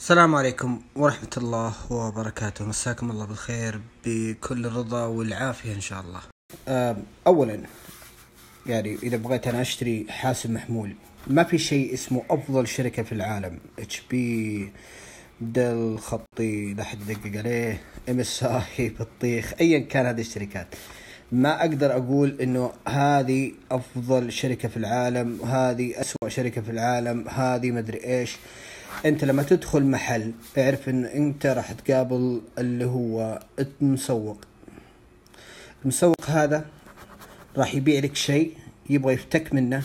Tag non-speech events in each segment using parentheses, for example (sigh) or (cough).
السلام عليكم ورحمة الله وبركاته مساكم الله بالخير بكل الرضا والعافية إن شاء الله أولا يعني إذا بغيت أنا أشتري حاسب محمول ما في شيء اسمه أفضل شركة في العالم اتش بي دل خطي لا حد يدقق عليه ام اس اي بطيخ ايا كان هذه الشركات ما اقدر اقول انه هذه افضل شركه في العالم هذه اسوا شركه في العالم هذه مدري ايش انت لما تدخل محل اعرف ان انت راح تقابل اللي هو المسوق المسوق هذا راح يبيع لك شيء يبغى يفتك منه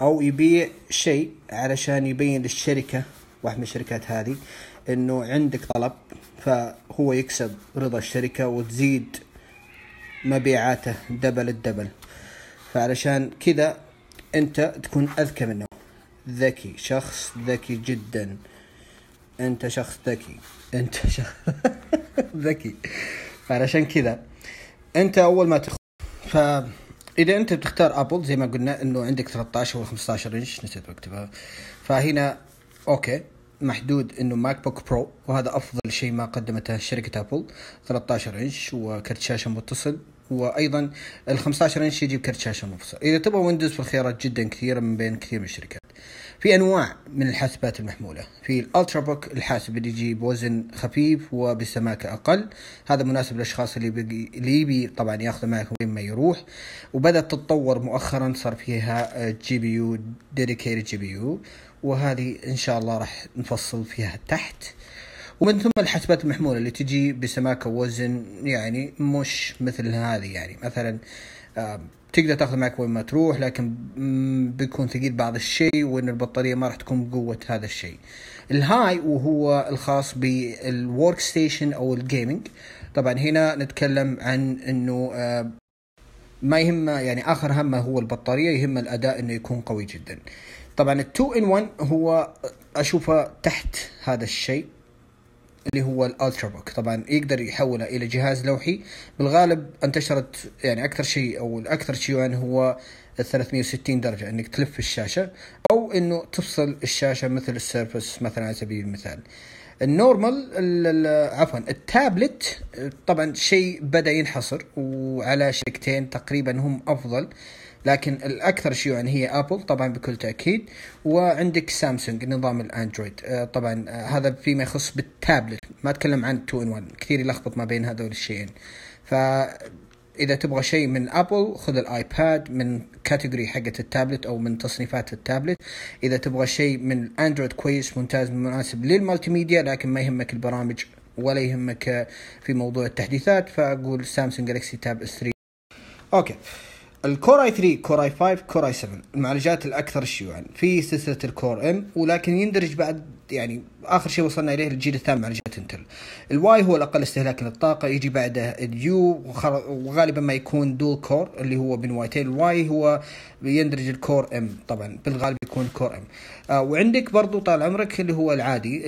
او يبيع شيء علشان يبين للشركه واحد من الشركات هذه انه عندك طلب فهو يكسب رضا الشركه وتزيد مبيعاته دبل الدبل فعلشان كذا انت تكون اذكى منه ذكي شخص ذكي جدا انت شخص ذكي انت شخص (laughs) ذكي فعلشان كذا انت اول ما تخ اذا انت بتختار ابل زي ما قلنا انه عندك 13 و 15 انش نسيت بكتبها فهنا اوكي محدود انه ماك بوك برو وهذا افضل شيء ما قدمته شركه ابل 13 انش وكرت شاشه متصل وايضا ال 15 انش يجيب كرت شاشه منفصل اذا تبغى ويندوز فالخيارات جدا كثيره من بين كثير من الشركات في انواع من الحاسبات المحموله في الالترا بوك الحاسب اللي يجي بوزن خفيف وبسماكه اقل هذا مناسب للاشخاص اللي بي... اللي يبي طبعا ياخذ معك وين ما يروح وبدات تتطور مؤخرا صار فيها جي بي يو ديديكيتد جي بي يو وهذه ان شاء الله راح نفصل فيها تحت ومن ثم الحسبات المحمولة اللي تجي بسماكة وزن يعني مش مثل هذه يعني مثلا تقدر تاخذ معك وين ما تروح لكن بيكون ثقيل بعض الشيء وان البطاريه ما راح تكون بقوه هذا الشيء. الهاي وهو الخاص بالورك ستيشن او الجيمنج طبعا هنا نتكلم عن انه ما يهمه يعني اخر همه هو البطاريه يهمه الاداء انه يكون قوي جدا. طبعا ال 2 ان 1 هو اشوفه تحت هذا الشيء اللي هو الالترا بوك طبعا يقدر يحولها الى جهاز لوحي بالغالب انتشرت يعني اكثر شيء او الاكثر شيوعا هو ال 360 درجه انك تلف الشاشه او انه تفصل الشاشه مثل السيرفس مثلا على سبيل المثال النورمال عفوا التابلت طبعا شيء بدا ينحصر وعلى شركتين تقريبا هم افضل لكن الاكثر شيوعا يعني هي ابل طبعا بكل تاكيد وعندك سامسونج نظام الاندرويد آه، طبعا آه، هذا فيما يخص بالتابلت ما اتكلم عن 2 ان 1 كثير يلخبط ما بين هذول الشيئين ف اذا تبغى شيء من ابل خذ الايباد من كاتيجوري حقه التابلت او من تصنيفات التابلت اذا تبغى شيء من اندرويد كويس ممتاز مناسب للمالتي ميديا لكن ما يهمك البرامج ولا يهمك في موضوع التحديثات فاقول سامسونج جالكسي تاب 3 اوكي الكور اي 3 كور اي 5 كور اي 7 المعالجات الاكثر شيوعا في سلسله الكور ام ولكن يندرج بعد يعني اخر شيء وصلنا اليه الجيل الثامن معالجات انتل الواي هو الاقل استهلاكا للطاقه يجي بعده اليو وغالبا ما يكون دول كور اللي هو بين وايتين الواي هو يندرج الكور ام طبعا بالغالب يكون كور ام آه وعندك برضو طال عمرك اللي هو العادي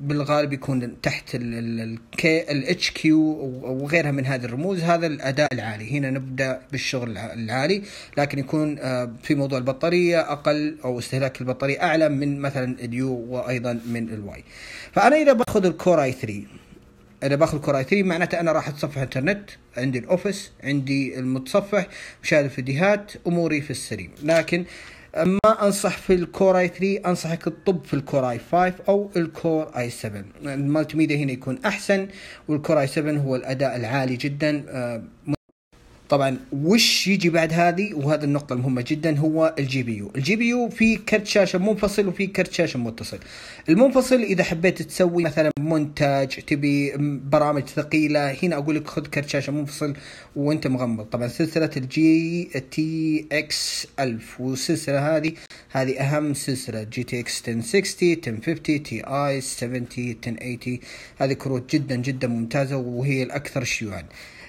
بالغالب يكون تحت الكي الاتش كيو وغيرها من هذه الرموز هذا الاداء العالي هنا نبدا بالشغل العالي لكن يكون آه في موضوع البطاريه اقل او استهلاك البطاريه اعلى من مثلا اليو وايضا من الواي فانا اذا باخذ الكور اي 3 اذا باخذ كور اي 3 معناته انا راح اتصفح انترنت عندي الاوفيس عندي المتصفح مشاهد الفيديوهات اموري في السليم لكن ما انصح في الكور اي 3 انصحك تطب في الكور اي 5 او الكور اي 7 المالتي ميديا هنا يكون احسن والكور اي 7 هو الاداء العالي جدا آه، طبعا وش يجي بعد هذه وهذه النقطة المهمة جدا هو الجي بي يو، الجي بي يو في كرت شاشة منفصل وفي كرت شاشة متصل. المنفصل إذا حبيت تسوي مثلا مونتاج تبي برامج ثقيلة هنا أقول لك خذ كرت شاشة منفصل وأنت مغمض، طبعا سلسلة الجي تي اكس 1000 والسلسلة هذه هذه أهم سلسلة جي تي اكس 1060 1050 تي اي 70 1080 هذه كروت جدا جدا ممتازة وهي الأكثر شيوعا.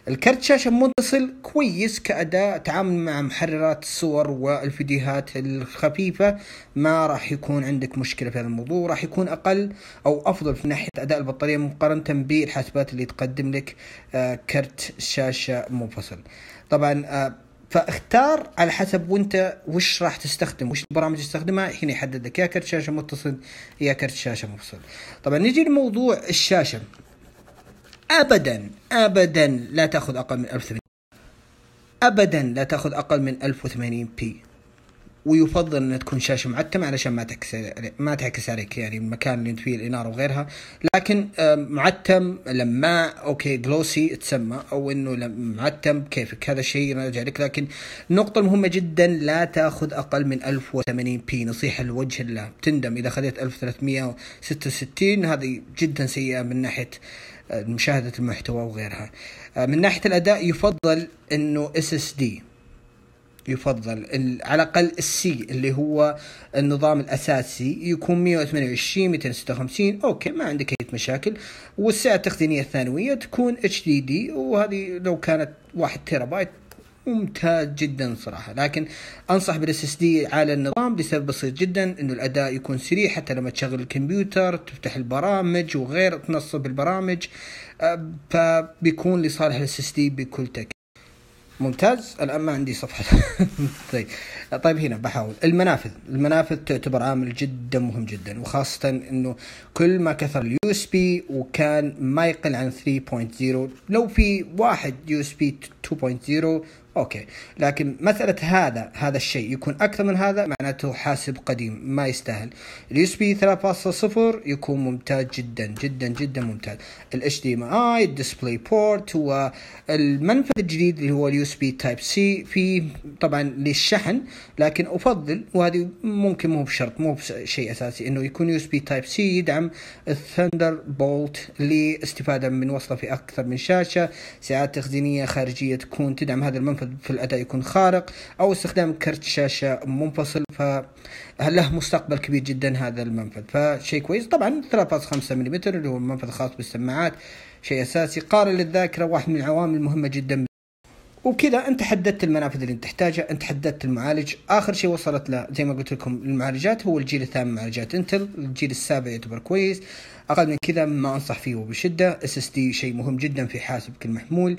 الكرت شاشة متصل كويس كأداء تعامل مع محررات الصور والفيديوهات الخفيفة ما راح يكون عندك مشكلة في هذا الموضوع راح يكون أقل أو أفضل في ناحية أداء البطارية مقارنة بالحاسبات اللي تقدم لك آه، كرت شاشة منفصل طبعا آه، فاختار على حسب وانت وش راح تستخدم وش البرامج تستخدمها هنا يحدد لك يا كرت شاشه متصل يا كرت شاشه مفصل طبعا نجي لموضوع الشاشه أبدا أبدا لا تأخذ أقل من 1080 أبدا لا تأخذ أقل من 1080 بي ويفضل انها تكون شاشه معتمه علشان ما تعكس ما تعكس عليك يعني المكان اللي انت فيه الاناره وغيرها لكن آه، معتم لما اوكي جلوسي تسمى او انه معتم كيفك هذا الشيء راجع لك لكن النقطه المهمه جدا لا تاخذ اقل من 1080 بي نصيحه لوجه الله تندم اذا خذيت 1366 هذه جدا سيئه من ناحيه مشاهدة المحتوى وغيرها آه، من ناحية الأداء يفضل أنه SSD يفضل على الاقل السي اللي هو النظام الاساسي يكون 128 256 اوكي ما عندك اي مشاكل والسعه التخزينيه الثانويه تكون اتش دي دي وهذه لو كانت 1 تيرا بايت ممتاز جدا صراحه لكن انصح بالاس اس دي على النظام لسبب بسيط جدا انه الاداء يكون سريع حتى لما تشغل الكمبيوتر تفتح البرامج وغير تنصب البرامج آه، فبيكون لصالح الاس اس دي بكل تاكيد ممتاز الان ما عندي صفحه (laughs) طيب طيب هنا بحاول المنافذ المنافذ تعتبر عامل جدا مهم جدا وخاصه انه كل ما كثر اليو اس بي وكان ما يقل عن 3.0 لو في واحد يو اس بي 2.0 اوكي لكن مساله هذا هذا الشيء يكون اكثر من هذا معناته حاسب قديم ما يستاهل اليو اس بي 3.0 يكون ممتاز جدا جدا جدا ممتاز الاتش دي ام اي الديسبلاي بورت والمنفذ الجديد اللي هو اليو اس بي تايب سي في طبعا للشحن لكن افضل وهذه ممكن مو بشرط مو بشيء اساسي انه يكون يو اس بي تايب سي يدعم الثندر بولت لاستفاده من وصله في اكثر من شاشه ساعات تخزينيه خارجيه تكون تدعم هذا المنفذ في الاداء يكون خارق او استخدام كرت شاشه منفصل له مستقبل كبير جدا هذا المنفذ فشيء كويس طبعا 3.5 ملم اللي هو المنفذ الخاص بالسماعات شيء اساسي قارن للذاكره واحد من العوامل المهمه جدا وبكذا انت حددت المنافذ اللي انت تحتاجها انت حددت المعالج اخر شيء وصلت له زي ما قلت لكم المعالجات هو الجيل الثامن معالجات انتل الجيل السابع يعتبر كويس اقل من كذا ما انصح فيه وبشده اس اس دي شيء مهم جدا في حاسبك المحمول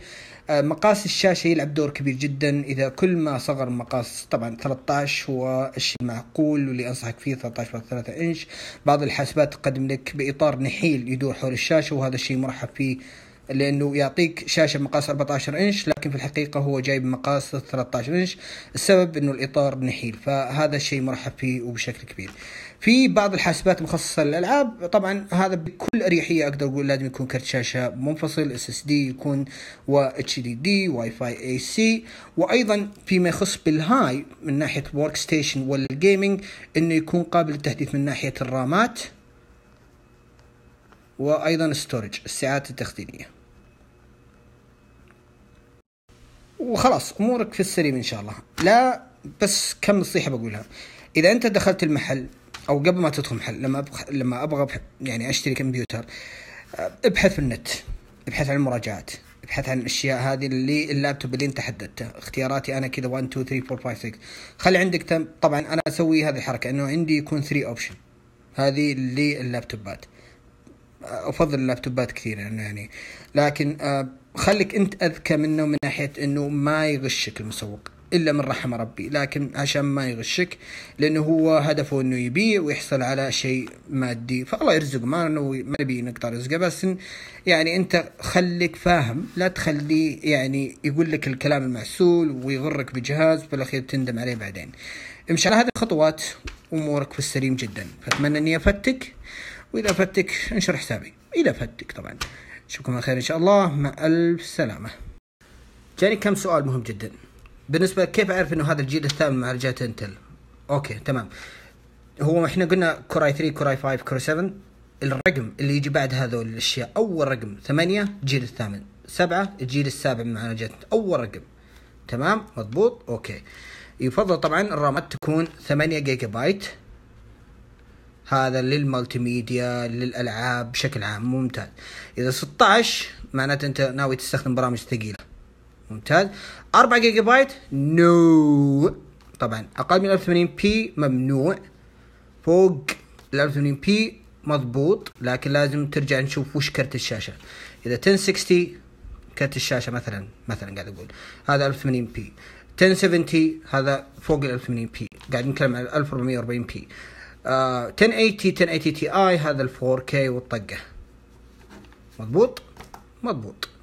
آه، مقاس الشاشه يلعب دور كبير جدا اذا كل ما صغر مقاس طبعا 13 هو الشيء المعقول واللي انصحك فيه 13.3 انش بعض الحاسبات تقدم لك باطار نحيل يدور حول الشاشه وهذا الشيء مرحب فيه لانه يعطيك شاشه بمقاس 14 انش لكن في الحقيقه هو جاي بمقاس 13 انش السبب انه الاطار نحيل فهذا الشيء مرحب فيه وبشكل كبير في بعض الحاسبات المخصصه للالعاب طبعا هذا بكل اريحيه اقدر اقول لازم يكون كرت شاشه منفصل اس اس دي يكون و اتش دي دي واي فاي اي سي وايضا فيما يخص بالهاي من ناحيه ورك ستيشن والجيمنج انه يكون قابل للتحديث من ناحيه الرامات وايضا ستورج السعات التخزينيه وخلاص امورك في السليم ان شاء الله لا بس كم نصيحه بقولها اذا انت دخلت المحل او قبل ما تدخل محل لما أبخ... لما ابغى يعني اشتري كمبيوتر آه، ابحث في النت ابحث عن المراجعات ابحث عن الاشياء هذه اللي اللابتوب اللي انت حددته اختياراتي انا كذا 1 2 3 4 5 6 خلي عندك تم... طبعا انا اسوي هذه الحركه انه عندي يكون 3 اوبشن هذه اللي اللابتوبات افضل اللابتوبات كثير يعني, يعني. لكن آه، خليك انت اذكى منه من ناحيه انه ما يغشك المسوق الا من رحم ربي لكن عشان ما يغشك لانه هو هدفه انه يبيع ويحصل على شيء مادي فالله يرزقه ما ما نبي نقطع رزقه بس يعني انت خليك فاهم لا تخليه يعني يقول لك الكلام المعسول ويغرك بجهاز في الاخير تندم عليه بعدين امشي على هذه الخطوات امورك في السليم جدا فاتمنى اني افدتك واذا فتك انشر حسابي اذا فتك طبعا اشوفكم على خير ان شاء الله مع الف سلامه جاني كم سؤال مهم جدا بالنسبه كيف اعرف انه هذا الجيل الثامن مع رجعت انتل اوكي تمام هو احنا قلنا كوراي 3 كوراي 5 كوراي 7 الرقم اللي يجي بعد هذول الاشياء اول رقم ثمانية الجيل الثامن سبعة الجيل السابع مع رجعت اول رقم تمام مضبوط اوكي يفضل طبعا الرامات تكون 8 جيجا بايت هذا للمالتي ميديا للالعاب بشكل عام ممتاز اذا 16 معناته انت ناوي تستخدم برامج ثقيله ممتاز 4 جيجا بايت نو طبعا اقل من 1080 بي ممنوع فوق ال 1080 بي مضبوط لكن لازم ترجع نشوف وش كرت الشاشه اذا 1060 كرت الشاشه مثلا مثلا قاعد اقول هذا 1080 بي 1070 هذا فوق ال 1080 بي قاعد نتكلم عن 1440 بي 1080 آه، 1080 Ti هذا ال 4K والطقه مضبوط مضبوط